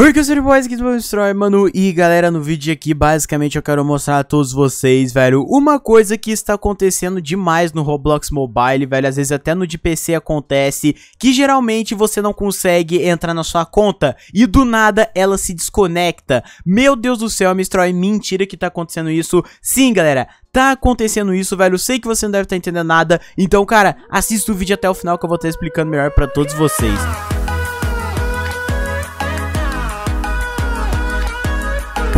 Oi, que eu sou o Boys, aqui do Destroy, mano, e galera, no vídeo aqui, basicamente, eu quero mostrar a todos vocês, velho, uma coisa que está acontecendo demais no Roblox Mobile, velho, às vezes até no de PC acontece, que geralmente você não consegue entrar na sua conta, e do nada ela se desconecta. Meu Deus do céu, Destroy, mentira que tá acontecendo isso. Sim, galera, tá acontecendo isso, velho, eu sei que você não deve estar tá entendendo nada, então, cara, assista o vídeo até o final que eu vou estar tá explicando melhor pra todos vocês.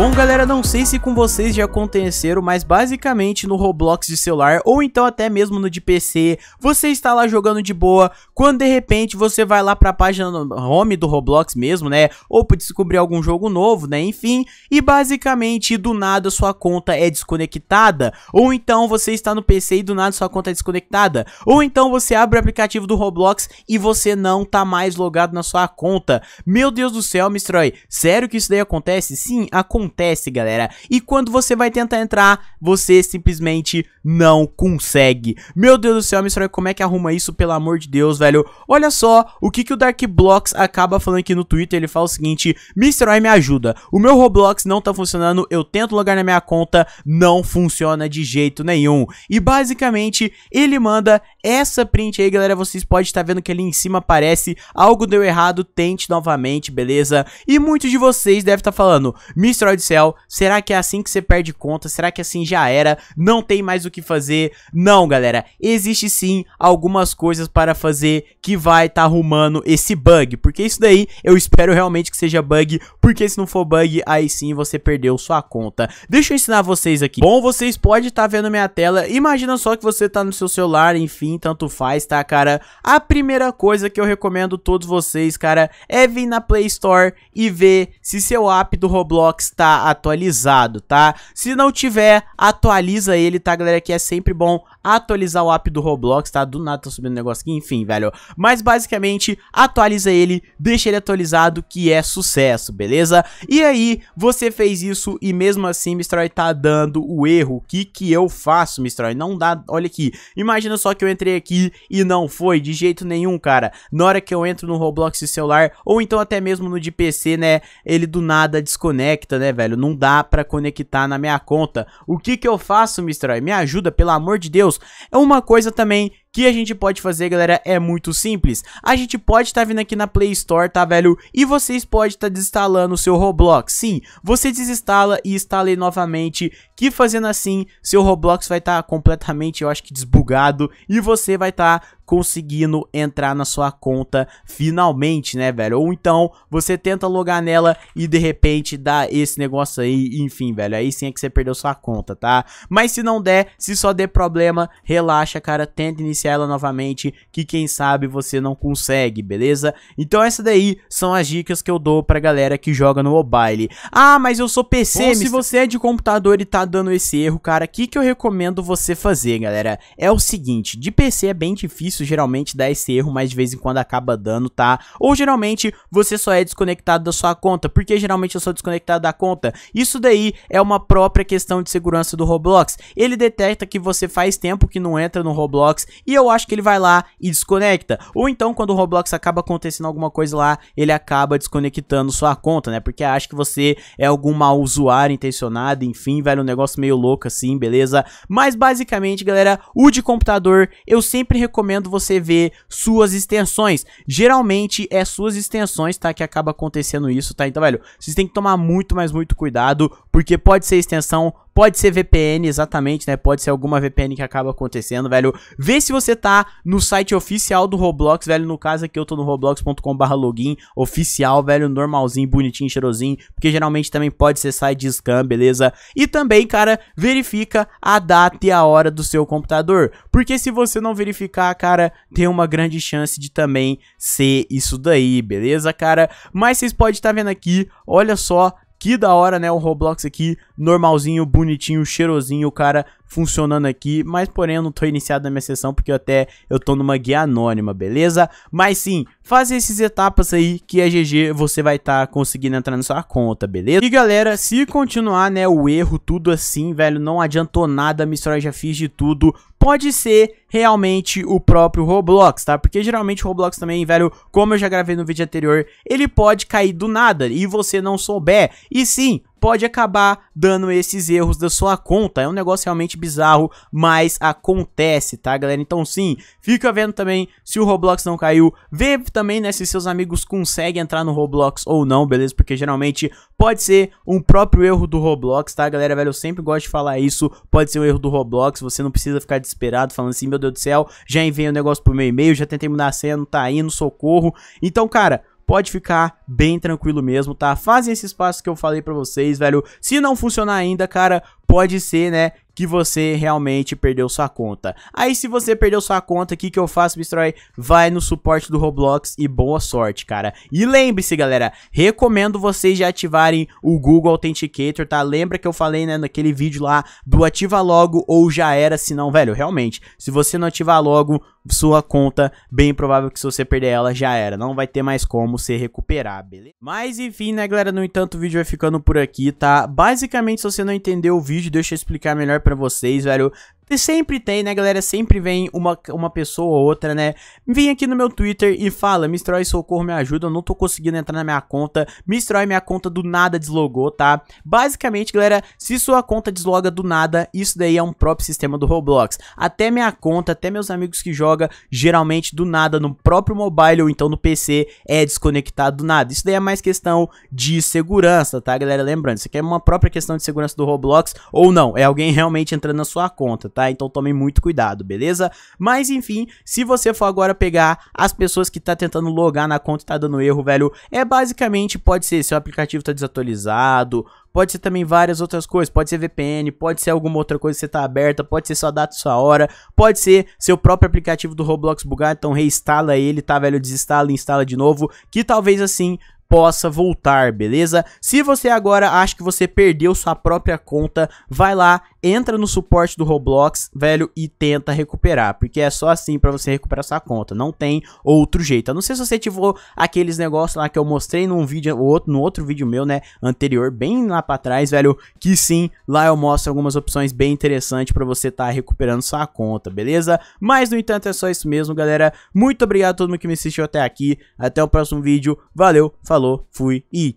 Bom galera, não sei se com vocês já aconteceram, mas basicamente no Roblox de celular ou então até mesmo no de PC, você está lá jogando de boa, quando de repente você vai lá para a página home do Roblox mesmo, né, ou para descobrir algum jogo novo, né, enfim, e basicamente do nada sua conta é desconectada, ou então você está no PC e do nada sua conta é desconectada, ou então você abre o aplicativo do Roblox e você não tá mais logado na sua conta. Meu Deus do céu, Mistroy, sério que isso daí acontece? Sim, acontece acontece, galera. E quando você vai tentar entrar, você simplesmente não consegue. Meu Deus do céu, Mistral, como é que arruma isso, pelo amor de Deus, velho? Olha só o que, que o Dark Blocks acaba falando aqui no Twitter. Ele fala o seguinte: Mistral, me ajuda. O meu Roblox não tá funcionando, eu tento logar na minha conta, não funciona de jeito nenhum. E basicamente, ele manda essa print aí, galera. Vocês podem estar vendo que ali em cima aparece algo deu errado, tente novamente, beleza? E muitos de vocês devem estar falando: Mistral do céu, será que é assim que você perde conta? Será que assim já era? Não tem mais o o que fazer. Não, galera, existe sim algumas coisas para fazer que vai estar tá arrumando esse bug, porque isso daí eu espero realmente que seja bug, porque se não for bug, aí sim você perdeu sua conta. Deixa eu ensinar vocês aqui. Bom, vocês podem estar tá vendo minha tela, imagina só que você está no seu celular, enfim, tanto faz, tá, cara? A primeira coisa que eu recomendo todos vocês, cara, é vir na Play Store e ver se seu app do Roblox está atualizado, tá? Se não tiver, atualiza ele, tá, galera? que é sempre bom atualizar o app do Roblox, tá? Do nada tá subindo um negócio aqui, enfim, velho. Mas basicamente, atualiza ele, deixa ele atualizado, que é sucesso, beleza? E aí, você fez isso e mesmo assim, Mistroy tá dando o erro. O que que eu faço, Mistroy? Não dá, olha aqui. Imagina só que eu entrei aqui e não foi de jeito nenhum, cara. Na hora que eu entro no Roblox de celular, ou então até mesmo no de PC, né? Ele do nada desconecta, né, velho? Não dá pra conectar na minha conta. O que que eu faço, Mistroy? Me ajuda ajuda, pelo amor de Deus. É uma coisa também que a gente pode fazer, galera, é muito simples. A gente pode estar tá vindo aqui na Play Store, tá, velho? E vocês podem estar tá desinstalando o seu Roblox. Sim, você desinstala e instala novamente, que fazendo assim, seu Roblox vai estar tá completamente, eu acho que desbugado, e você vai estar tá conseguindo entrar na sua conta finalmente, né, velho? Ou então você tenta logar nela e de repente dá esse negócio aí, enfim, velho. Aí sim é que você perdeu sua conta, tá? Mas se não der, se só der problema, relaxa, cara, tenta iniciar gerenciar ela novamente, que quem sabe você não consegue, beleza? Então essa daí são as dicas que eu dou pra galera que joga no mobile. Ah, mas eu sou PC, Bom, se você é de computador e tá dando esse erro, cara, o que, que eu recomendo você fazer, galera? É o seguinte, de PC é bem difícil geralmente dar esse erro, mas de vez em quando acaba dando, tá? Ou geralmente você só é desconectado da sua conta, porque geralmente eu sou desconectado da conta. Isso daí é uma própria questão de segurança do Roblox. Ele detecta que você faz tempo que não entra no Roblox e eu acho que ele vai lá e desconecta. Ou então, quando o Roblox acaba acontecendo alguma coisa lá, ele acaba desconectando sua conta, né? Porque acha que você é algum mau usuário intencionado, enfim, velho, um negócio meio louco assim, beleza? Mas basicamente, galera, o de computador, eu sempre recomendo você ver suas extensões. Geralmente é suas extensões, tá? Que acaba acontecendo isso, tá? Então, velho, vocês têm que tomar muito, mas muito cuidado, porque pode ser extensão, Pode ser VPN, exatamente, né? Pode ser alguma VPN que acaba acontecendo, velho. Vê se você tá no site oficial do Roblox, velho. No caso aqui eu tô no roblox.com/barra login oficial, velho. Normalzinho, bonitinho, cheirosinho. Porque geralmente também pode ser site de scam, beleza? E também, cara, verifica a data e a hora do seu computador. Porque se você não verificar, cara, tem uma grande chance de também ser isso daí, beleza, cara? Mas vocês podem estar tá vendo aqui, olha só, que da hora, né? O Roblox aqui, normalzinho, bonitinho, cheirosinho, cara funcionando aqui, mas porém eu não tô iniciado na minha sessão porque eu até eu tô numa guia anônima, beleza? Mas sim, faz essas etapas aí que é GG, você vai estar tá conseguindo entrar na sua conta, beleza? E galera, se continuar, né, o erro, tudo assim, velho, não adiantou nada, a já fiz de tudo, pode ser realmente o próprio Roblox, tá? Porque geralmente o Roblox também, velho, como eu já gravei no vídeo anterior, ele pode cair do nada e você não souber. E sim, pode acabar dando esses erros da sua conta. É um negócio realmente bizarro, mas acontece, tá, galera? Então, sim, fica vendo também se o Roblox não caiu. Vê também, né, se seus amigos conseguem entrar no Roblox ou não, beleza? Porque geralmente pode ser um próprio erro do Roblox, tá, galera? Velho, eu sempre gosto de falar isso. Pode ser um erro do Roblox, você não precisa ficar desesperado falando assim, meu Deus do céu, já enviei o um negócio pro meu e-mail, já tentei mudar a senha, não tá indo, socorro. Então, cara, pode ficar bem tranquilo mesmo, tá? Fazem esses passos que eu falei pra vocês, velho. Se não funcionar ainda, cara, pode ser, né, que você realmente perdeu sua conta. Aí se você perdeu sua conta, o que, que eu faço, Bistroy? Vai no suporte do Roblox e boa sorte, cara. E lembre-se, galera, recomendo vocês já ativarem o Google Authenticator, tá? Lembra que eu falei, né, naquele vídeo lá do ativa logo ou já era, senão, velho, realmente, se você não ativar logo, sua conta, bem provável que se você perder ela, já era. Não vai ter mais como se recuperar, beleza? Mas enfim, né, galera, no entanto, o vídeo vai ficando por aqui, tá? Basicamente, se você não entendeu o vídeo, deixa eu explicar melhor pra para vocês, velho. E sempre tem, né, galera? Sempre vem uma, uma pessoa ou outra, né? Vem aqui no meu Twitter e fala: Mistrói, socorro, me ajuda. Eu não tô conseguindo entrar na minha conta. Mistrói, minha conta do nada deslogou, tá? Basicamente, galera, se sua conta desloga do nada, isso daí é um próprio sistema do Roblox. Até minha conta, até meus amigos que jogam, geralmente do nada no próprio mobile ou então no PC, é desconectado do nada. Isso daí é mais questão de segurança, tá, galera? Lembrando, isso aqui é uma própria questão de segurança do Roblox ou não. É alguém realmente entrando na sua conta, tá? tá? Então tome muito cuidado, beleza? Mas enfim, se você for agora pegar as pessoas que tá tentando logar na conta e tá dando erro, velho, é basicamente, pode ser, seu aplicativo tá desatualizado, pode ser também várias outras coisas, pode ser VPN, pode ser alguma outra coisa que você tá aberta, pode ser sua data e sua hora, pode ser seu próprio aplicativo do Roblox bugado, então reinstala ele, tá, velho? Desinstala, instala de novo, que talvez assim possa voltar, beleza? Se você agora acha que você perdeu sua própria conta, vai lá entra no suporte do Roblox, velho, e tenta recuperar, porque é só assim para você recuperar sua conta, não tem outro jeito. A não ser se você ativou aqueles negócios lá que eu mostrei num vídeo outro, no outro vídeo meu, né, anterior, bem lá para trás, velho, que sim, lá eu mostro algumas opções bem interessantes para você estar tá recuperando sua conta, beleza? Mas no entanto é só isso mesmo, galera. Muito obrigado a todo mundo que me assistiu até aqui. Até o próximo vídeo. Valeu, falou, fui e